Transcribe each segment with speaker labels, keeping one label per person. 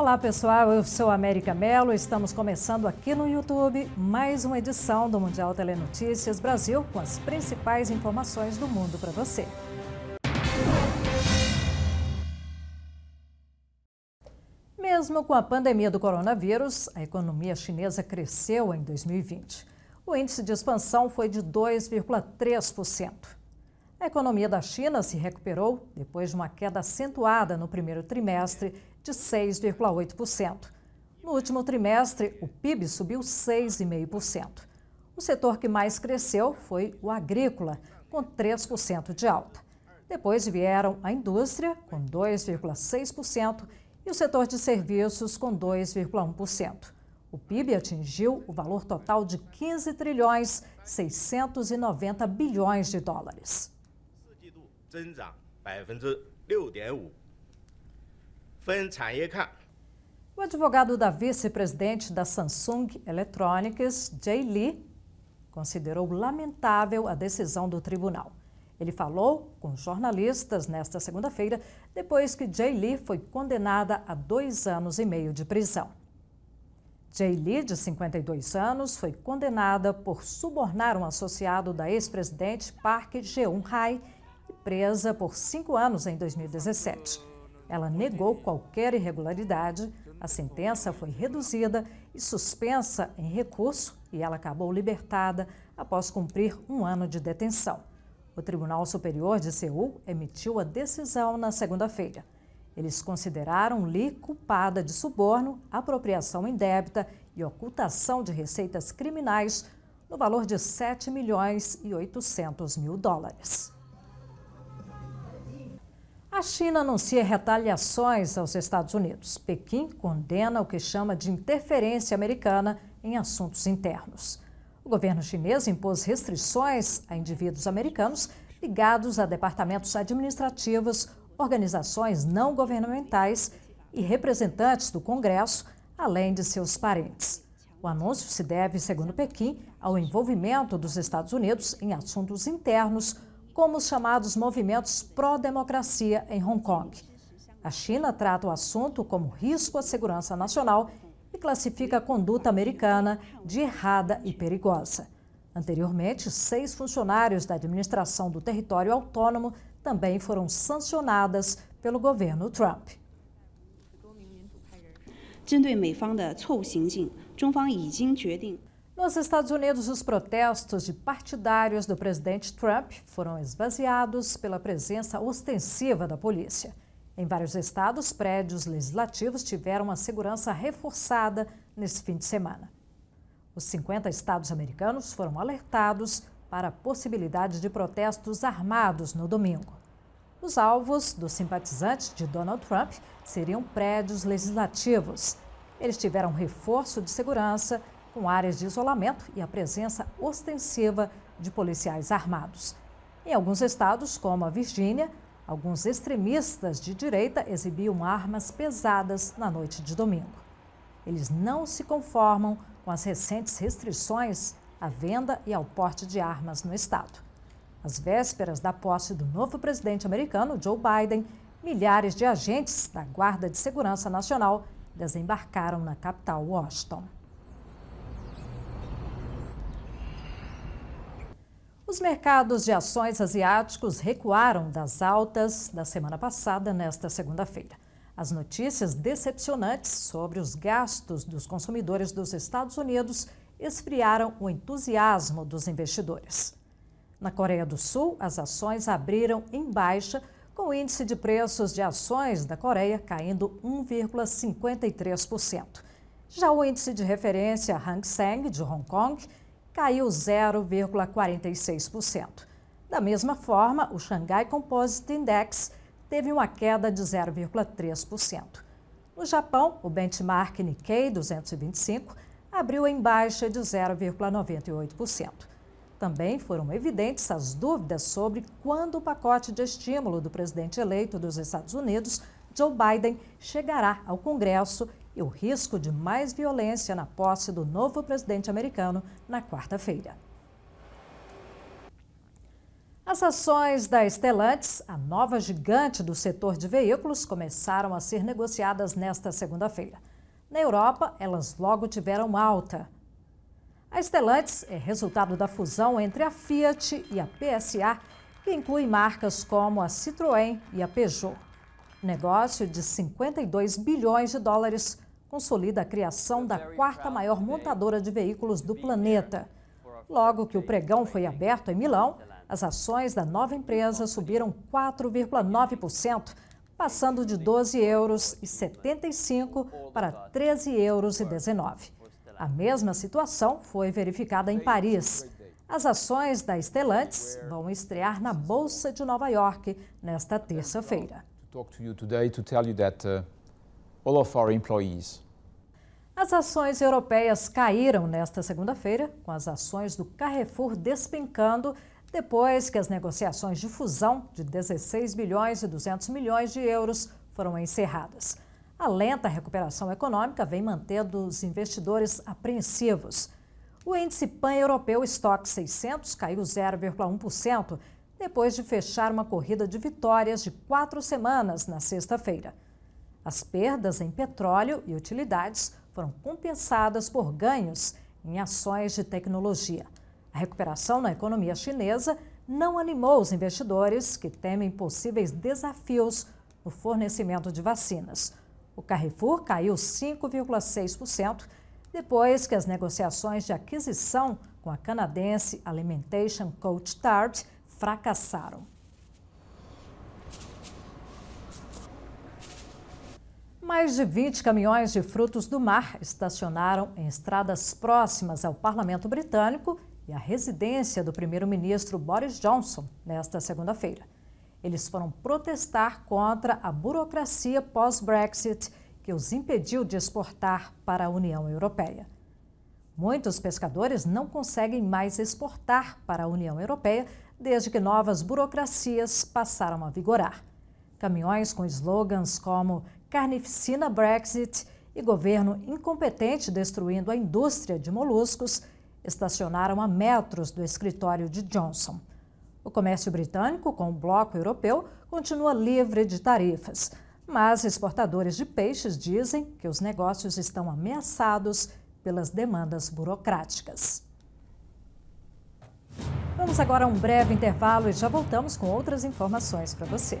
Speaker 1: Olá pessoal, eu sou América Mello. Estamos começando aqui no YouTube mais uma edição do Mundial Telenotícias Brasil com as principais informações do mundo para você. Mesmo com a pandemia do coronavírus, a economia chinesa cresceu em 2020. O índice de expansão foi de 2,3%. A economia da China se recuperou depois de uma queda acentuada no primeiro trimestre de 6,8%. No último trimestre, o PIB subiu 6,5%. O setor que mais cresceu foi o agrícola, com 3% de alta. Depois vieram a indústria, com 2,6%, e o setor de serviços, com 2,1%. O PIB atingiu o valor total de 15 trilhões 690 bilhões de dólares. O advogado da vice-presidente da Samsung Electronics, Jay Lee, considerou lamentável a decisão do tribunal. Ele falou com jornalistas nesta segunda-feira, depois que Jay Lee foi condenada a dois anos e meio de prisão. Jay Lee, de 52 anos, foi condenada por subornar um associado da ex-presidente Park Geun-hye e presa por cinco anos em 2017. Ela negou qualquer irregularidade, a sentença foi reduzida e suspensa em recurso e ela acabou libertada após cumprir um ano de detenção. O Tribunal Superior de Seul emitiu a decisão na segunda-feira. Eles consideraram Li culpada de suborno, apropriação indébita e ocultação de receitas criminais no valor de 7 milhões e 800 mil dólares. A China anuncia retaliações aos Estados Unidos. Pequim condena o que chama de interferência americana em assuntos internos. O governo chinês impôs restrições a indivíduos americanos ligados a departamentos administrativos, organizações não governamentais e representantes do Congresso, além de seus parentes. O anúncio se deve, segundo Pequim, ao envolvimento dos Estados Unidos em assuntos internos como os chamados movimentos pró-democracia em Hong Kong. A China trata o assunto como risco à segurança nacional e classifica a conduta americana de errada e perigosa. Anteriormente, seis funcionários da administração do território autônomo também foram sancionadas pelo governo Trump. 针对美方的错误行径，中方已经决定。nos Estados Unidos, os protestos de partidários do presidente Trump foram esvaziados pela presença ostensiva da polícia. Em vários estados, prédios legislativos tiveram a segurança reforçada nesse fim de semana. Os 50 estados americanos foram alertados para a possibilidade de protestos armados no domingo. Os alvos dos simpatizantes de Donald Trump seriam prédios legislativos. Eles tiveram reforço de segurança com áreas de isolamento e a presença ostensiva de policiais armados. Em alguns estados, como a Virgínia, alguns extremistas de direita exibiam armas pesadas na noite de domingo. Eles não se conformam com as recentes restrições à venda e ao porte de armas no estado. Às vésperas da posse do novo presidente americano, Joe Biden, milhares de agentes da Guarda de Segurança Nacional desembarcaram na capital, Washington. Os mercados de ações asiáticos recuaram das altas da semana passada nesta segunda-feira. As notícias decepcionantes sobre os gastos dos consumidores dos Estados Unidos esfriaram o entusiasmo dos investidores. Na Coreia do Sul, as ações abriram em baixa, com o índice de preços de ações da Coreia caindo 1,53%. Já o índice de referência Hang Seng de Hong Kong caiu 0,46%. Da mesma forma, o Xangai Composite Index teve uma queda de 0,3%. No Japão, o benchmark Nikkei 225 abriu em baixa de 0,98%. Também foram evidentes as dúvidas sobre quando o pacote de estímulo do presidente eleito dos Estados Unidos Joe Biden chegará ao Congresso e o risco de mais violência na posse do novo presidente americano na quarta-feira. As ações da Stellantis, a nova gigante do setor de veículos, começaram a ser negociadas nesta segunda-feira. Na Europa, elas logo tiveram alta. A Stellantis é resultado da fusão entre a Fiat e a PSA, que inclui marcas como a Citroën e a Peugeot negócio de 52 bilhões de dólares consolida a criação da quarta maior montadora de veículos do planeta. Logo que o pregão foi aberto em Milão, as ações da nova empresa subiram 4,9%, passando de 12 euros e 75 para 13 euros e 19. A mesma situação foi verificada em Paris. As ações da Stellantis vão estrear na Bolsa de Nova York nesta terça-feira talk to you today to tell you that uh, all of our employees as ações europeias caíram nesta segunda-feira, com as ações do Carrefour despencando depois que as negociações de fusão de 16 bilhões e 200 milhões de euros foram encerradas. A lenta recuperação econômica vem mantendo os investidores apreensivos. O índice pan-europeu Stock 600 caiu 0,1%, depois de fechar uma corrida de vitórias de quatro semanas na sexta-feira. As perdas em petróleo e utilidades foram compensadas por ganhos em ações de tecnologia. A recuperação na economia chinesa não animou os investidores que temem possíveis desafios no fornecimento de vacinas. O Carrefour caiu 5,6% depois que as negociações de aquisição com a canadense Alimentation Coach Tart fracassaram. Mais de 20 caminhões de frutos do mar estacionaram em estradas próximas ao parlamento britânico e à residência do primeiro-ministro Boris Johnson nesta segunda-feira. Eles foram protestar contra a burocracia pós-Brexit que os impediu de exportar para a União Europeia. Muitos pescadores não conseguem mais exportar para a União Europeia desde que novas burocracias passaram a vigorar. Caminhões com slogans como carnificina Brexit e governo incompetente destruindo a indústria de moluscos estacionaram a metros do escritório de Johnson. O comércio britânico com o bloco europeu continua livre de tarifas, mas exportadores de peixes dizem que os negócios estão ameaçados pelas demandas burocráticas. Vamos agora a um breve intervalo e já voltamos com outras informações para você.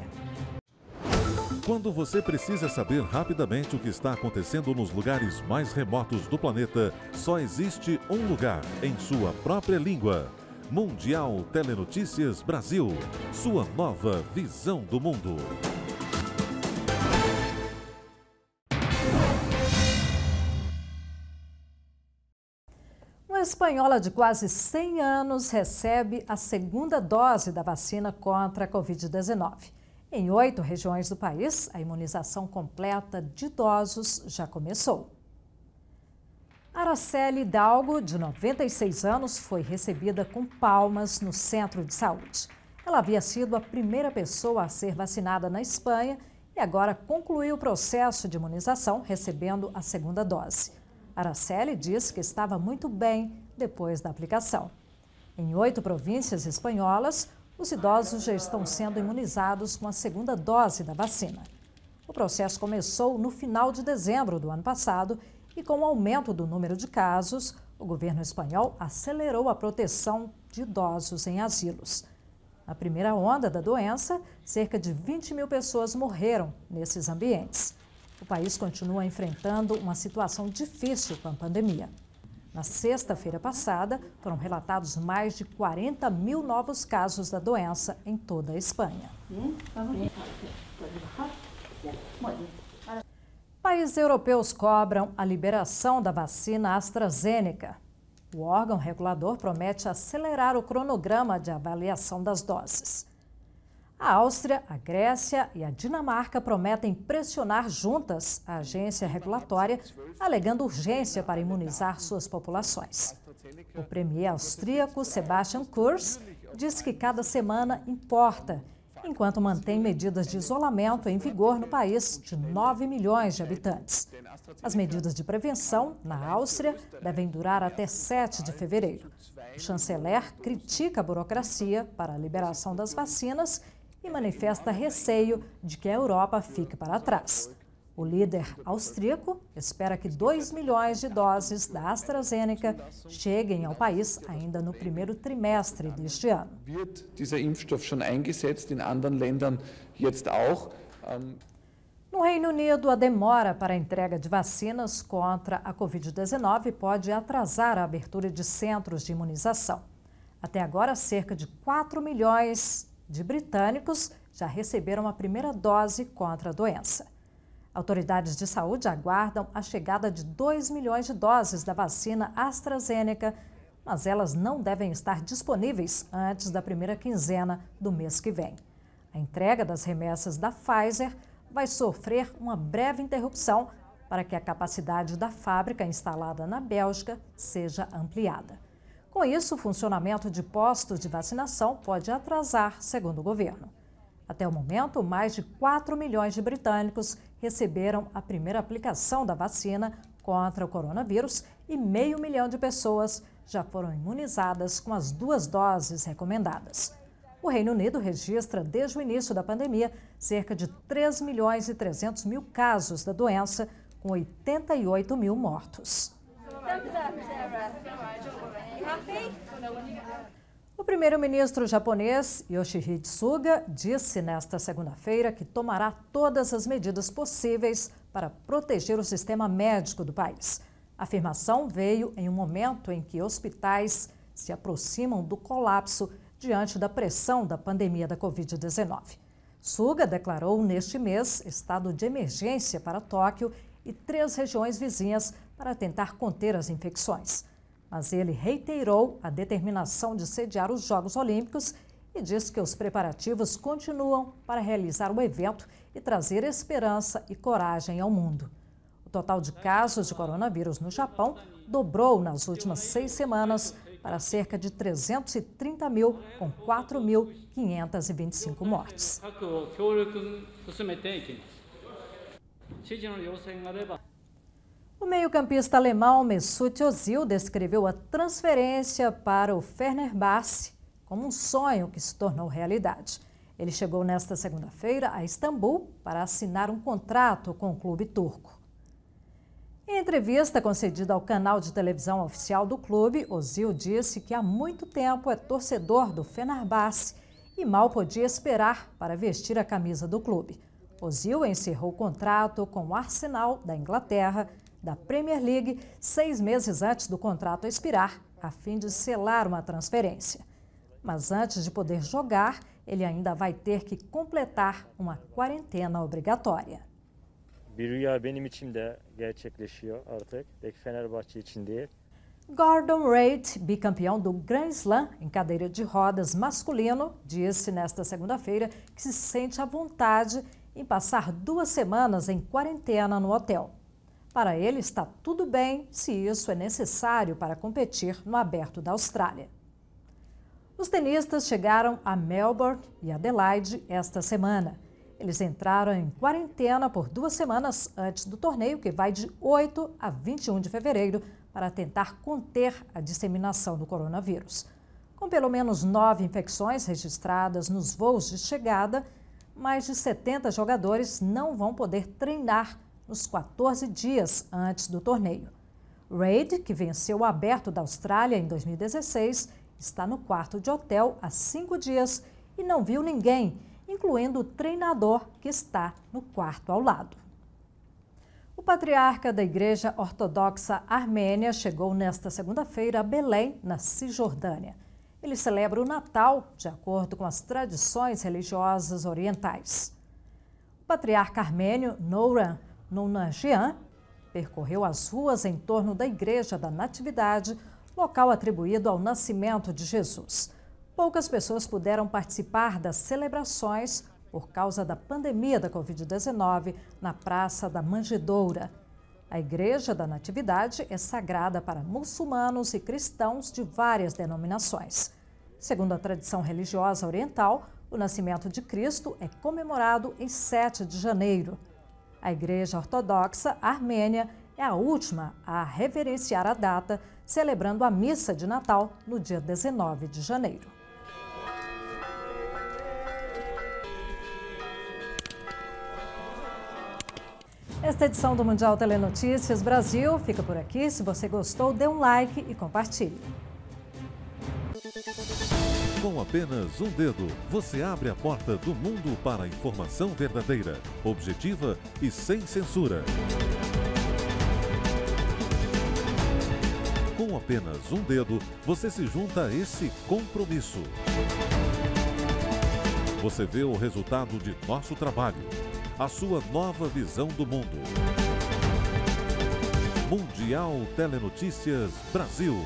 Speaker 1: Quando você precisa saber rapidamente o que está acontecendo nos lugares mais remotos do planeta, só existe um lugar em sua própria língua. Mundial Telenotícias Brasil, sua nova visão do mundo. espanhola de quase 100 anos recebe a segunda dose da vacina contra a Covid-19. Em oito regiões do país, a imunização completa de idosos já começou. Araceli Hidalgo, de 96 anos, foi recebida com palmas no centro de saúde. Ela havia sido a primeira pessoa a ser vacinada na Espanha e agora concluiu o processo de imunização recebendo a segunda dose. Araceli diz que estava muito bem depois da aplicação. Em oito províncias espanholas, os idosos já estão sendo imunizados com a segunda dose da vacina. O processo começou no final de dezembro do ano passado e, com o aumento do número de casos, o governo espanhol acelerou a proteção de idosos em asilos. Na primeira onda da doença, cerca de 20 mil pessoas morreram nesses ambientes. O país continua enfrentando uma situação difícil com a pandemia. Na sexta-feira passada, foram relatados mais de 40 mil novos casos da doença em toda a Espanha. Países europeus cobram a liberação da vacina AstraZeneca. O órgão regulador promete acelerar o cronograma de avaliação das doses. A Áustria, a Grécia e a Dinamarca prometem pressionar juntas a agência regulatória, alegando urgência para imunizar suas populações. O premier austríaco Sebastian Kurz diz que cada semana importa, enquanto mantém medidas de isolamento em vigor no país de 9 milhões de habitantes. As medidas de prevenção, na Áustria, devem durar até 7 de fevereiro. O chanceler critica a burocracia para a liberação das vacinas e manifesta receio de que a Europa fique para trás. O líder austríaco espera que 2 milhões de doses da AstraZeneca cheguem ao país ainda no primeiro trimestre deste ano. Ähm, no Reino Unido, a demora para a entrega de vacinas contra a Covid-19 pode atrasar a abertura de centros de imunização. Até agora, cerca de 4 milhões de britânicos já receberam a primeira dose contra a doença. Autoridades de saúde aguardam a chegada de 2 milhões de doses da vacina AstraZeneca, mas elas não devem estar disponíveis antes da primeira quinzena do mês que vem. A entrega das remessas da Pfizer vai sofrer uma breve interrupção para que a capacidade da fábrica instalada na Bélgica seja ampliada. Com isso, o funcionamento de postos de vacinação pode atrasar, segundo o governo. Até o momento, mais de 4 milhões de britânicos receberam a primeira aplicação da vacina contra o coronavírus e meio milhão de pessoas já foram imunizadas com as duas doses recomendadas. O Reino Unido registra, desde o início da pandemia, cerca de 3 milhões e 300 mil casos da doença, com 88 mil mortos. O primeiro-ministro japonês Yoshihide Suga disse nesta segunda-feira que tomará todas as medidas possíveis para proteger o sistema médico do país. A afirmação veio em um momento em que hospitais se aproximam do colapso diante da pressão da pandemia da Covid-19. Suga declarou neste mês estado de emergência para Tóquio e três regiões vizinhas para tentar conter as infecções mas ele reiterou a determinação de sediar os Jogos Olímpicos e disse que os preparativos continuam para realizar o evento e trazer esperança e coragem ao mundo. O total de casos de coronavírus no Japão dobrou nas últimas seis semanas para cerca de 330 mil, com 4.525 mortes. O meio-campista alemão Mesut Ozil descreveu a transferência para o Fenerbahçe como um sonho que se tornou realidade. Ele chegou nesta segunda-feira a Istambul para assinar um contrato com o clube turco. Em entrevista concedida ao canal de televisão oficial do clube, Ozil disse que há muito tempo é torcedor do Fenerbahçe e mal podia esperar para vestir a camisa do clube. Ozil encerrou o contrato com o Arsenal da Inglaterra da Premier League seis meses antes do contrato expirar, a fim de selar uma transferência. Mas antes de poder jogar, ele ainda vai ter que completar uma quarentena obrigatória. Gordon Reid, bicampeão do Grand Slam em cadeira de rodas masculino, disse nesta segunda-feira que se sente à vontade em passar duas semanas em quarentena no hotel. Para ele, está tudo bem se isso é necessário para competir no Aberto da Austrália. Os tenistas chegaram a Melbourne e Adelaide esta semana. Eles entraram em quarentena por duas semanas antes do torneio, que vai de 8 a 21 de fevereiro, para tentar conter a disseminação do coronavírus. Com pelo menos nove infecções registradas nos voos de chegada, mais de 70 jogadores não vão poder treinar nos 14 dias antes do torneio. Reid, que venceu o aberto da Austrália em 2016, está no quarto de hotel há cinco dias e não viu ninguém, incluindo o treinador que está no quarto ao lado. O patriarca da Igreja Ortodoxa Armênia chegou nesta segunda-feira a Belém, na Cisjordânia. Ele celebra o Natal de acordo com as tradições religiosas orientais. O patriarca armênio Nouran Nonanjean percorreu as ruas em torno da Igreja da Natividade, local atribuído ao nascimento de Jesus. Poucas pessoas puderam participar das celebrações por causa da pandemia da Covid-19 na Praça da Manjedoura. A Igreja da Natividade é sagrada para muçulmanos e cristãos de várias denominações. Segundo a tradição religiosa oriental, o nascimento de Cristo é comemorado em 7 de janeiro. A Igreja Ortodoxa Armênia é a última a reverenciar a data, celebrando a missa de Natal no dia 19 de janeiro. Esta edição do Mundial Telenotícias Brasil fica por aqui. Se você gostou, dê um like e compartilhe. Com apenas um dedo, você abre a porta do mundo para a informação verdadeira, objetiva e sem censura. Com apenas um dedo, você se junta a esse compromisso. Você vê o resultado de nosso trabalho, a sua nova visão do mundo. Mundial Telenotícias Brasil.